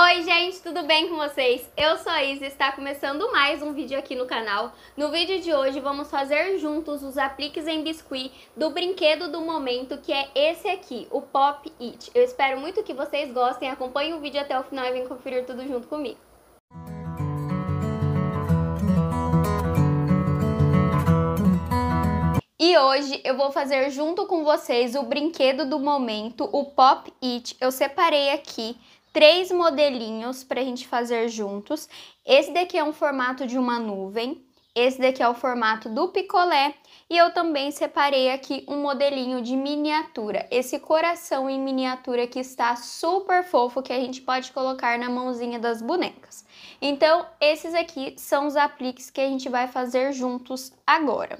Oi gente, tudo bem com vocês? Eu sou a Isa e está começando mais um vídeo aqui no canal. No vídeo de hoje vamos fazer juntos os apliques em biscuit do brinquedo do momento que é esse aqui, o Pop It. Eu espero muito que vocês gostem, acompanhem o vídeo até o final e vem conferir tudo junto comigo. E hoje eu vou fazer junto com vocês o brinquedo do momento, o Pop It. Eu separei aqui três modelinhos para a gente fazer juntos. Esse daqui é um formato de uma nuvem, esse daqui é o formato do picolé e eu também separei aqui um modelinho de miniatura. Esse coração em miniatura que está super fofo que a gente pode colocar na mãozinha das bonecas. Então, esses aqui são os apliques que a gente vai fazer juntos agora.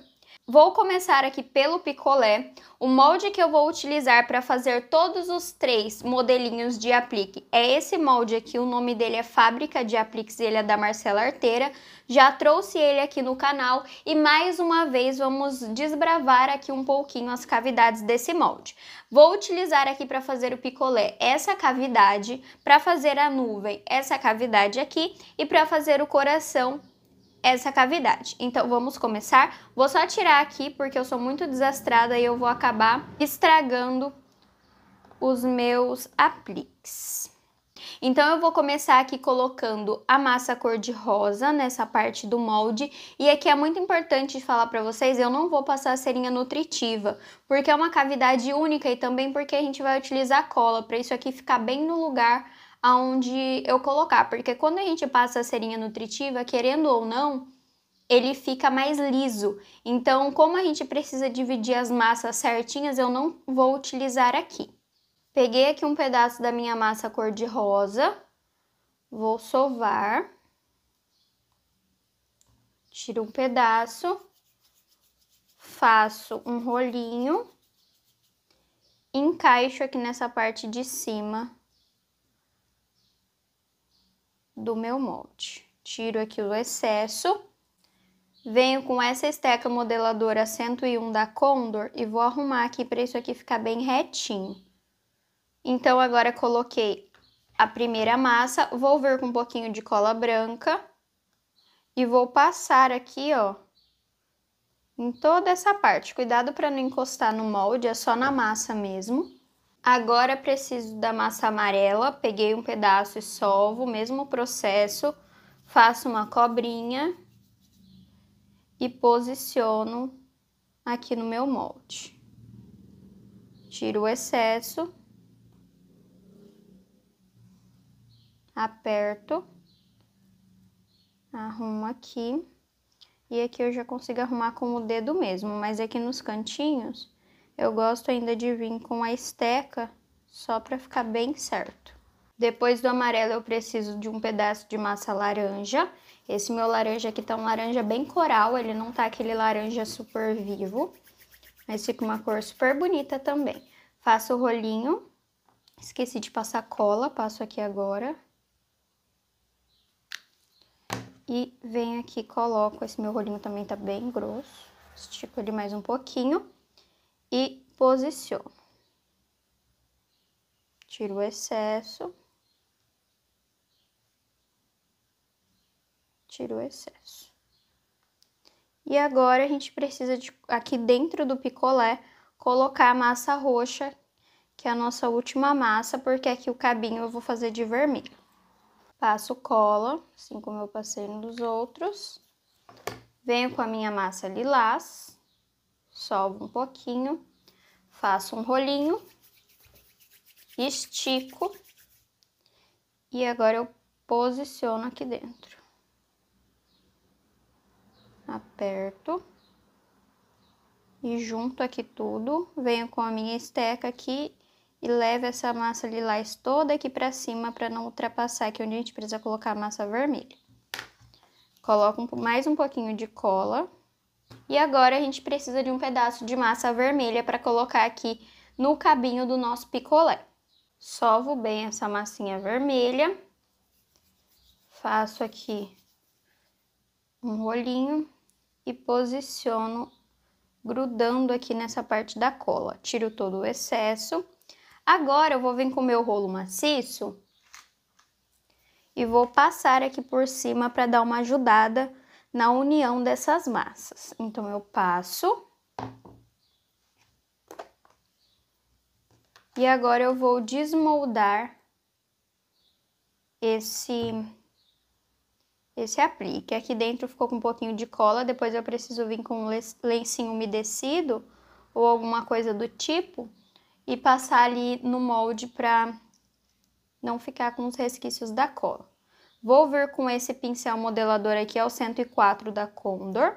Vou começar aqui pelo picolé. O molde que eu vou utilizar para fazer todos os três modelinhos de aplique é esse molde aqui, o nome dele é Fábrica de Apliques, ele é da Marcela Arteira. Já trouxe ele aqui no canal e mais uma vez vamos desbravar aqui um pouquinho as cavidades desse molde. Vou utilizar aqui para fazer o picolé essa cavidade, para fazer a nuvem essa cavidade aqui e para fazer o coração essa cavidade. Então vamos começar. Vou só tirar aqui porque eu sou muito desastrada e eu vou acabar estragando os meus apliques. Então eu vou começar aqui colocando a massa cor de rosa nessa parte do molde. E aqui é muito importante falar para vocês, eu não vou passar a serinha nutritiva, porque é uma cavidade única e também porque a gente vai utilizar cola, para isso aqui ficar bem no lugar aonde eu colocar, porque quando a gente passa a serinha nutritiva, querendo ou não, ele fica mais liso. Então, como a gente precisa dividir as massas certinhas, eu não vou utilizar aqui. Peguei aqui um pedaço da minha massa cor de rosa, vou sovar, tiro um pedaço, faço um rolinho, encaixo aqui nessa parte de cima do meu molde. Tiro aqui o excesso. Venho com essa esteca modeladora 101 da Condor e vou arrumar aqui para isso aqui ficar bem retinho. Então, agora coloquei a primeira massa, vou vir com um pouquinho de cola branca e vou passar aqui, ó, em toda essa parte. Cuidado para não encostar no molde, é só na massa mesmo. Agora preciso da massa amarela, peguei um pedaço e solvo, mesmo processo, faço uma cobrinha e posiciono aqui no meu molde. Tiro o excesso, aperto, arrumo aqui. E aqui eu já consigo arrumar com o dedo mesmo, mas aqui nos cantinhos eu gosto ainda de vir com a esteca só para ficar bem certo. Depois do amarelo eu preciso de um pedaço de massa laranja. Esse meu laranja aqui tá um laranja bem coral, ele não tá aquele laranja super vivo, mas fica uma cor super bonita também. Faço o rolinho, esqueci de passar cola, passo aqui agora. E venho aqui, coloco, esse meu rolinho também tá bem grosso, estico ele mais um pouquinho e posiciono. Tiro o excesso. Tiro o excesso. E agora a gente precisa de aqui dentro do picolé colocar a massa roxa, que é a nossa última massa, porque aqui o cabinho eu vou fazer de vermelho. Passo cola, assim como eu passei nos outros. Venho com a minha massa lilás solvo um pouquinho, faço um rolinho, estico e agora eu posiciono aqui dentro. Aperto e junto aqui tudo, venho com a minha esteca aqui e levo essa massa lilás toda aqui pra cima para não ultrapassar aqui é onde a gente precisa colocar a massa vermelha. Coloco mais um pouquinho de cola e agora a gente precisa de um pedaço de massa vermelha para colocar aqui no cabinho do nosso picolé. Sovo bem essa massinha vermelha. Faço aqui um rolinho e posiciono grudando aqui nessa parte da cola. Tiro todo o excesso. Agora eu vou vir com o meu rolo maciço e vou passar aqui por cima para dar uma ajudada na união dessas massas. Então, eu passo. E agora eu vou desmoldar esse esse aplique. Aqui dentro ficou com um pouquinho de cola, depois eu preciso vir com um lencinho umedecido ou alguma coisa do tipo e passar ali no molde para não ficar com os resquícios da cola. Vou vir com esse pincel modelador aqui, é o 104 da Condor,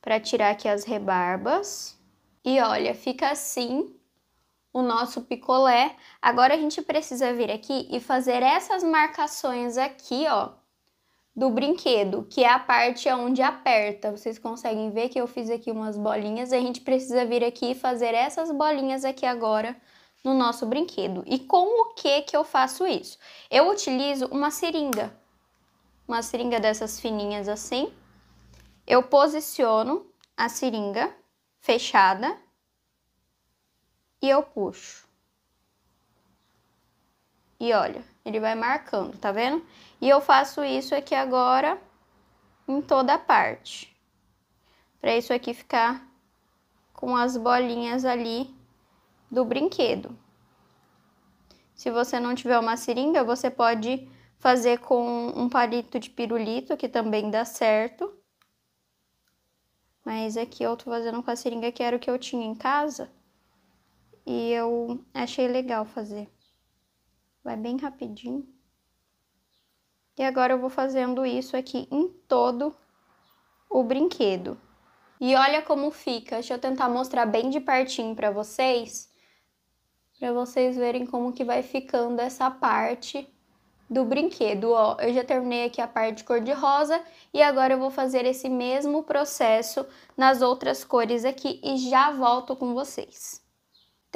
para tirar aqui as rebarbas. E olha, fica assim o nosso picolé. Agora a gente precisa vir aqui e fazer essas marcações aqui, ó, do brinquedo, que é a parte onde aperta. Vocês conseguem ver que eu fiz aqui umas bolinhas a gente precisa vir aqui e fazer essas bolinhas aqui agora no nosso brinquedo. E com o que que eu faço isso? Eu utilizo uma seringa, uma seringa dessas fininhas assim. Eu posiciono a seringa fechada e eu puxo. E olha, ele vai marcando, tá vendo? E eu faço isso aqui agora em toda a parte. Para isso aqui ficar com as bolinhas ali do brinquedo. Se você não tiver uma seringa, você pode fazer com um palito de pirulito, que também dá certo. Mas aqui eu tô fazendo com a seringa que era o que eu tinha em casa. E eu achei legal fazer. Vai bem rapidinho. E agora eu vou fazendo isso aqui em todo o brinquedo. E olha como fica. Deixa eu tentar mostrar bem de pertinho para vocês para vocês verem como que vai ficando essa parte do brinquedo. Ó, eu já terminei aqui a parte cor de rosa e agora eu vou fazer esse mesmo processo nas outras cores aqui e já volto com vocês.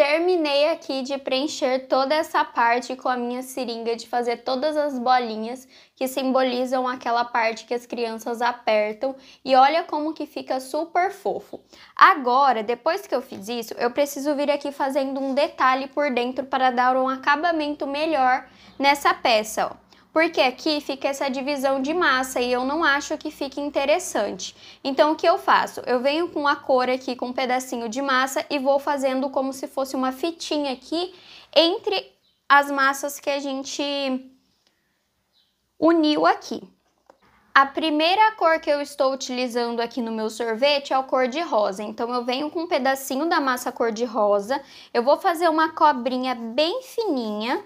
Terminei aqui de preencher toda essa parte com a minha seringa de fazer todas as bolinhas que simbolizam aquela parte que as crianças apertam e olha como que fica super fofo. Agora, depois que eu fiz isso, eu preciso vir aqui fazendo um detalhe por dentro para dar um acabamento melhor nessa peça, ó. Porque aqui fica essa divisão de massa e eu não acho que fique interessante. Então o que eu faço? Eu venho com a cor aqui com um pedacinho de massa e vou fazendo como se fosse uma fitinha aqui entre as massas que a gente uniu aqui. A primeira cor que eu estou utilizando aqui no meu sorvete é o cor de rosa, então eu venho com um pedacinho da massa cor de rosa, eu vou fazer uma cobrinha bem fininha,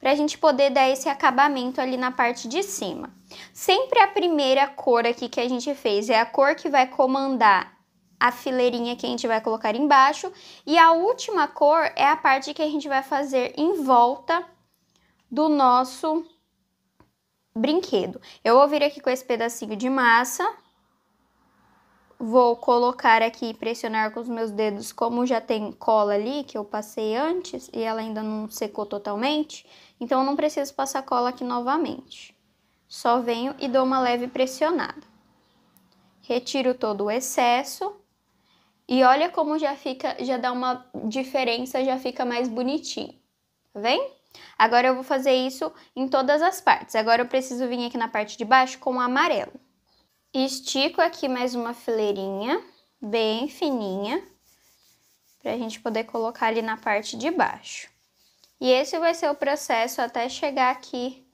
para a gente poder dar esse acabamento ali na parte de cima. Sempre a primeira cor aqui que a gente fez é a cor que vai comandar a fileirinha que a gente vai colocar embaixo e a última cor é a parte que a gente vai fazer em volta do nosso brinquedo. Eu vou vir aqui com esse pedacinho de massa Vou colocar aqui e pressionar com os meus dedos, como já tem cola ali, que eu passei antes, e ela ainda não secou totalmente, então eu não preciso passar cola aqui novamente. Só venho e dou uma leve pressionada. Retiro todo o excesso. E olha como já fica, já dá uma diferença, já fica mais bonitinho. Tá vendo? Agora eu vou fazer isso em todas as partes. Agora eu preciso vir aqui na parte de baixo com o amarelo. Estico aqui mais uma fileirinha, bem fininha, para a gente poder colocar ali na parte de baixo. E esse vai ser o processo até chegar aqui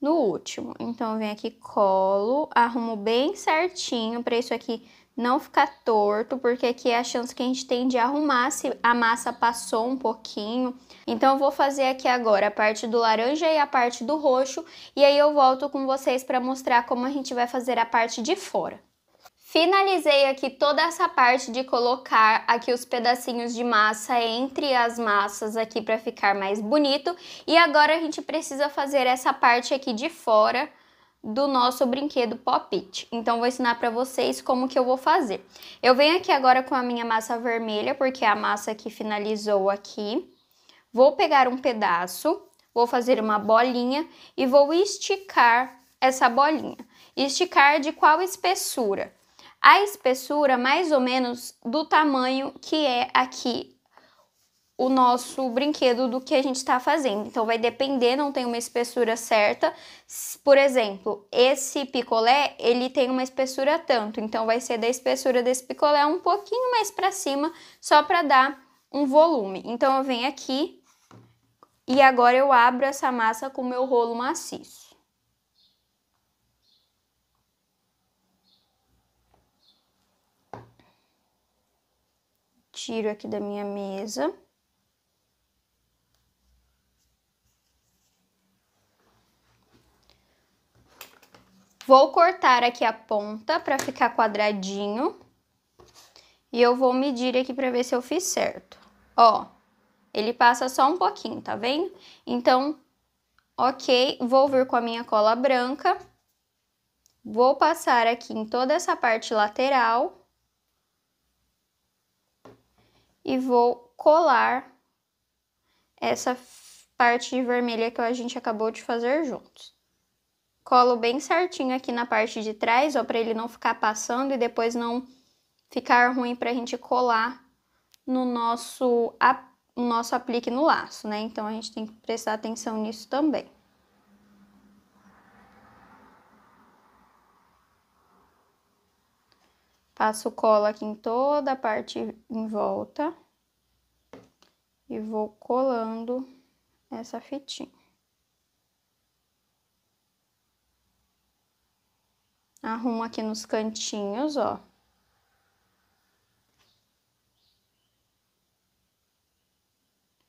no último. Então, eu venho aqui, colo, arrumo bem certinho para isso aqui não ficar torto, porque aqui é a chance que a gente tem de arrumar se a massa passou um pouquinho. Então eu vou fazer aqui agora a parte do laranja e a parte do roxo, e aí eu volto com vocês para mostrar como a gente vai fazer a parte de fora. Finalizei aqui toda essa parte de colocar aqui os pedacinhos de massa entre as massas aqui para ficar mais bonito. E agora a gente precisa fazer essa parte aqui de fora, do nosso brinquedo Pop-It. Então vou ensinar para vocês como que eu vou fazer. Eu venho aqui agora com a minha massa vermelha, porque é a massa que finalizou aqui. Vou pegar um pedaço, vou fazer uma bolinha e vou esticar essa bolinha. Esticar de qual espessura? A espessura mais ou menos do tamanho que é aqui o nosso brinquedo do que a gente está fazendo. Então vai depender, não tem uma espessura certa. Por exemplo, esse picolé, ele tem uma espessura tanto, então vai ser da espessura desse picolé um pouquinho mais para cima, só para dar um volume. Então eu venho aqui e agora eu abro essa massa com o meu rolo maciço. Tiro aqui da minha mesa. Vou cortar aqui a ponta para ficar quadradinho. E eu vou medir aqui para ver se eu fiz certo. Ó, ele passa só um pouquinho, tá vendo? Então, ok, vou vir com a minha cola branca. Vou passar aqui em toda essa parte lateral. E vou colar essa parte vermelha que a gente acabou de fazer juntos. Colo bem certinho aqui na parte de trás, ó, para ele não ficar passando e depois não ficar ruim para a gente colar no nosso, a, nosso aplique no laço, né? Então, a gente tem que prestar atenção nisso também. Passo cola aqui em toda a parte em volta e vou colando essa fitinha. arrumo aqui nos cantinhos, ó.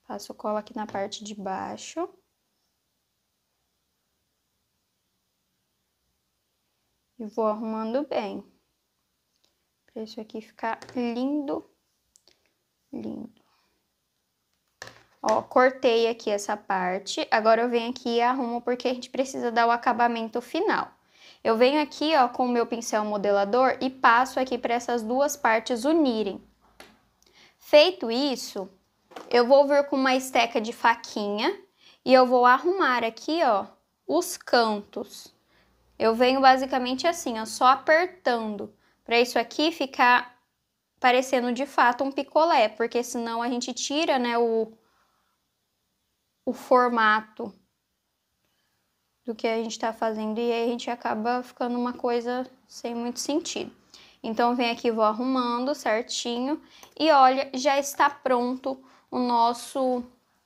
Passo cola aqui na parte de baixo. E vou arrumando bem. Pra isso aqui ficar lindo, lindo. Ó, cortei aqui essa parte. Agora eu venho aqui e arrumo porque a gente precisa dar o acabamento final. Eu venho aqui ó, com o meu pincel modelador e passo aqui para essas duas partes unirem. Feito isso, eu vou vir com uma esteca de faquinha e eu vou arrumar aqui ó, os cantos. Eu venho basicamente assim, ó, só apertando, para isso aqui ficar parecendo de fato um picolé, porque senão a gente tira, né, o, o formato do que a gente está fazendo e aí a gente acaba ficando uma coisa sem muito sentido. Então, vem aqui, vou arrumando certinho e olha, já está pronto o nosso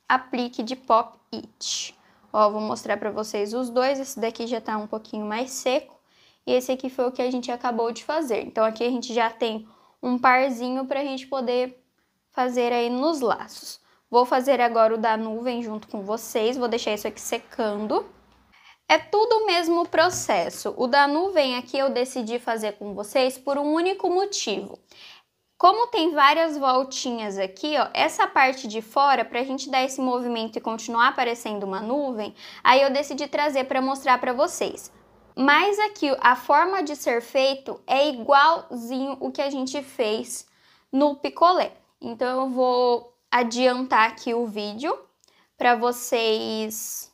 aplique de Pop It. Ó, vou mostrar para vocês os dois, esse daqui já está um pouquinho mais seco e esse aqui foi o que a gente acabou de fazer. Então, aqui a gente já tem um parzinho para a gente poder fazer aí nos laços. Vou fazer agora o da nuvem junto com vocês, vou deixar isso aqui secando. É tudo o mesmo processo. O da nuvem aqui eu decidi fazer com vocês por um único motivo. Como tem várias voltinhas aqui, ó, essa parte de fora, para a gente dar esse movimento e continuar aparecendo uma nuvem, aí eu decidi trazer para mostrar para vocês. Mas aqui, a forma de ser feito é igualzinho o que a gente fez no picolé. Então, eu vou adiantar aqui o vídeo para vocês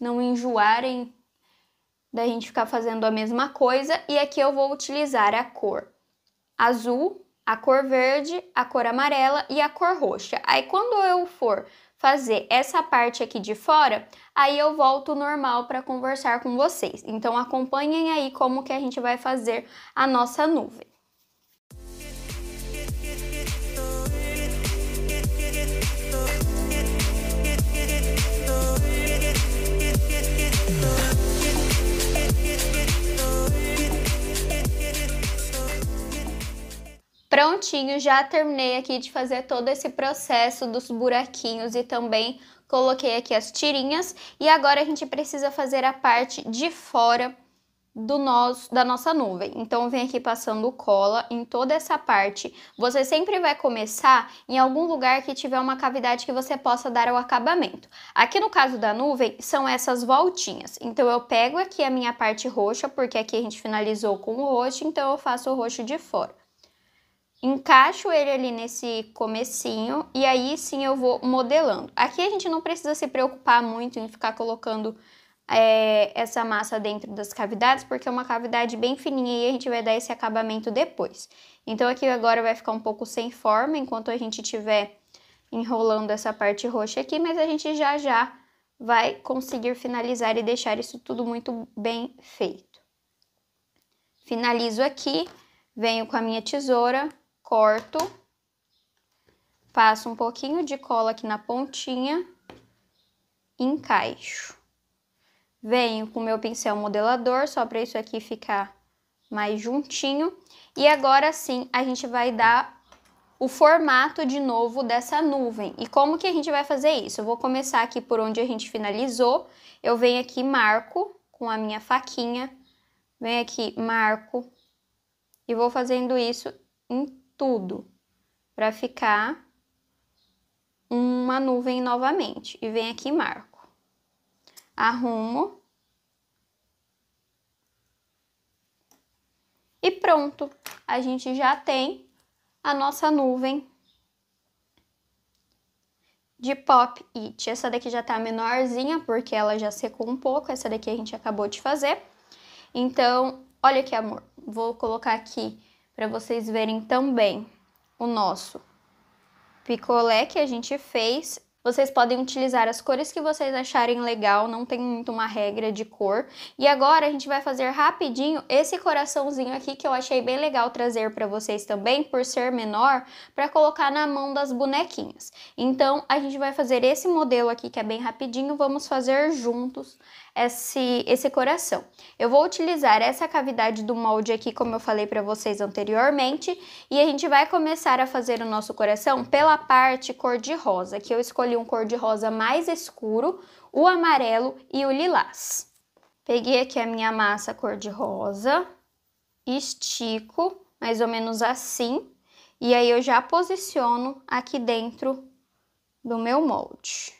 não enjoarem da gente ficar fazendo a mesma coisa. E aqui eu vou utilizar a cor azul, a cor verde, a cor amarela e a cor roxa. Aí quando eu for fazer essa parte aqui de fora, aí eu volto normal para conversar com vocês. Então acompanhem aí como que a gente vai fazer a nossa nuvem. Prontinho, já terminei aqui de fazer todo esse processo dos buraquinhos e também coloquei aqui as tirinhas. E agora a gente precisa fazer a parte de fora do nosso, da nossa nuvem. Então, vem aqui passando cola em toda essa parte. Você sempre vai começar em algum lugar que tiver uma cavidade que você possa dar o acabamento. Aqui no caso da nuvem, são essas voltinhas. Então, eu pego aqui a minha parte roxa, porque aqui a gente finalizou com o roxo, então eu faço o roxo de fora encaixo ele ali nesse comecinho e aí sim eu vou modelando. Aqui a gente não precisa se preocupar muito em ficar colocando é, essa massa dentro das cavidades, porque é uma cavidade bem fininha e a gente vai dar esse acabamento depois. Então aqui agora vai ficar um pouco sem forma enquanto a gente tiver enrolando essa parte roxa aqui, mas a gente já já vai conseguir finalizar e deixar isso tudo muito bem feito. Finalizo aqui, venho com a minha tesoura, corto, passo um pouquinho de cola aqui na pontinha, encaixo. Venho com o meu pincel modelador, só para isso aqui ficar mais juntinho. E agora sim, a gente vai dar o formato de novo dessa nuvem. E como que a gente vai fazer isso? Eu vou começar aqui por onde a gente finalizou. Eu venho aqui, marco com a minha faquinha, venho aqui, marco, e vou fazendo isso em tudo para ficar uma nuvem novamente e vem aqui marco. Arrumo. E pronto, a gente já tem a nossa nuvem de pop it. Essa daqui já tá menorzinha porque ela já secou um pouco, essa daqui a gente acabou de fazer. Então, olha que amor, vou colocar aqui para vocês verem também o nosso picolé que a gente fez. Vocês podem utilizar as cores que vocês acharem legal, não tem muito uma regra de cor. E agora a gente vai fazer rapidinho esse coraçãozinho aqui que eu achei bem legal trazer para vocês também, por ser menor, para colocar na mão das bonequinhas. Então a gente vai fazer esse modelo aqui que é bem rapidinho, vamos fazer juntos esse, esse coração. Eu vou utilizar essa cavidade do molde aqui, como eu falei para vocês anteriormente, e a gente vai começar a fazer o nosso coração pela parte cor-de-rosa, que eu escolhi um cor-de-rosa mais escuro, o amarelo e o lilás. Peguei aqui a minha massa cor-de-rosa, estico mais ou menos assim, e aí eu já posiciono aqui dentro do meu molde.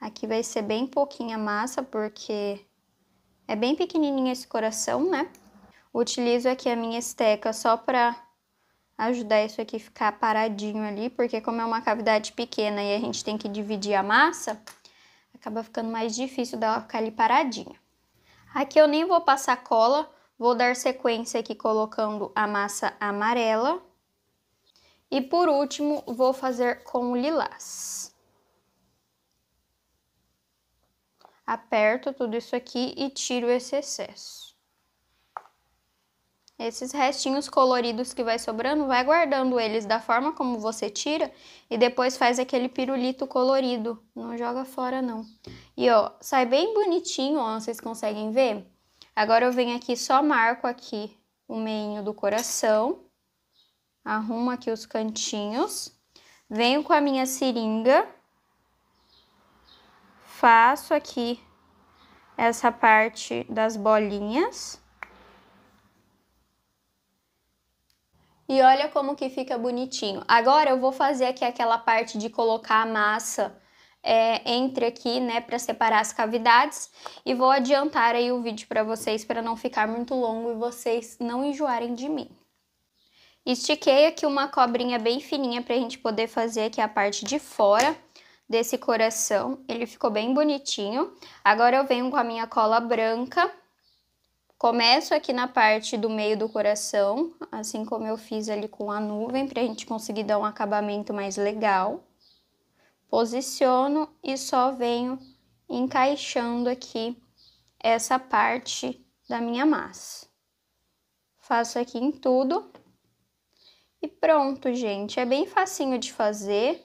Aqui vai ser bem pouquinha massa, porque é bem pequenininho esse coração, né? Utilizo aqui a minha esteca só para ajudar isso aqui ficar paradinho ali, porque como é uma cavidade pequena e a gente tem que dividir a massa, acaba ficando mais difícil dela ficar ali paradinha. Aqui eu nem vou passar cola, vou dar sequência aqui colocando a massa amarela. E por último, vou fazer com lilás. aperto tudo isso aqui e tiro esse excesso. Esses restinhos coloridos que vai sobrando, vai guardando eles da forma como você tira e depois faz aquele pirulito colorido. Não joga fora não. E ó, sai bem bonitinho, ó, vocês conseguem ver? Agora eu venho aqui, só marco aqui o meio do coração. Arrumo aqui os cantinhos. Venho com a minha seringa faço aqui essa parte das bolinhas. E olha como que fica bonitinho. Agora eu vou fazer aqui aquela parte de colocar a massa é, entre aqui, né, para separar as cavidades. E vou adiantar aí o vídeo para vocês, para não ficar muito longo e vocês não enjoarem de mim. Estiquei aqui uma cobrinha bem fininha para a gente poder fazer aqui a parte de fora desse coração. Ele ficou bem bonitinho. Agora eu venho com a minha cola branca. Começo aqui na parte do meio do coração, assim como eu fiz ali com a nuvem, para a gente conseguir dar um acabamento mais legal. Posiciono e só venho encaixando aqui essa parte da minha massa. Faço aqui em tudo. E pronto, gente. É bem facinho de fazer.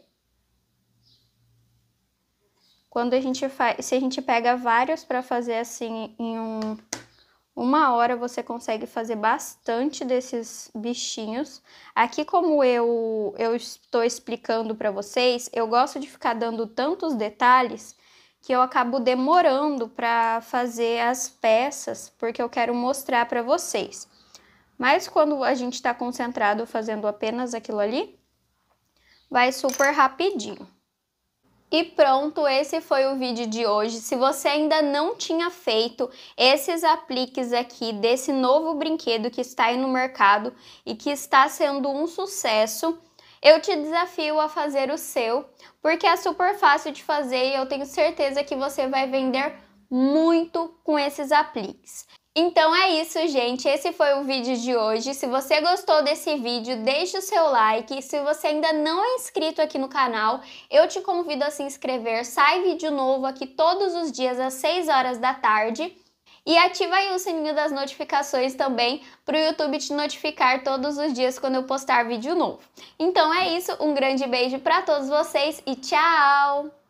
Quando a gente faz, se a gente pega vários para fazer assim em um, uma hora, você consegue fazer bastante desses bichinhos. Aqui, como eu, eu estou explicando para vocês, eu gosto de ficar dando tantos detalhes que eu acabo demorando para fazer as peças, porque eu quero mostrar para vocês. Mas quando a gente está concentrado fazendo apenas aquilo ali, vai super rapidinho. E pronto, esse foi o vídeo de hoje. Se você ainda não tinha feito esses apliques aqui desse novo brinquedo que está aí no mercado e que está sendo um sucesso, eu te desafio a fazer o seu, porque é super fácil de fazer e eu tenho certeza que você vai vender muito com esses apliques. Então é isso, gente. Esse foi o vídeo de hoje. Se você gostou desse vídeo, deixe o seu like. Se você ainda não é inscrito aqui no canal, eu te convido a se inscrever. Sai vídeo novo aqui todos os dias às 6 horas da tarde. E ativa aí o sininho das notificações também para o YouTube te notificar todos os dias quando eu postar vídeo novo. Então é isso, um grande beijo para todos vocês e tchau!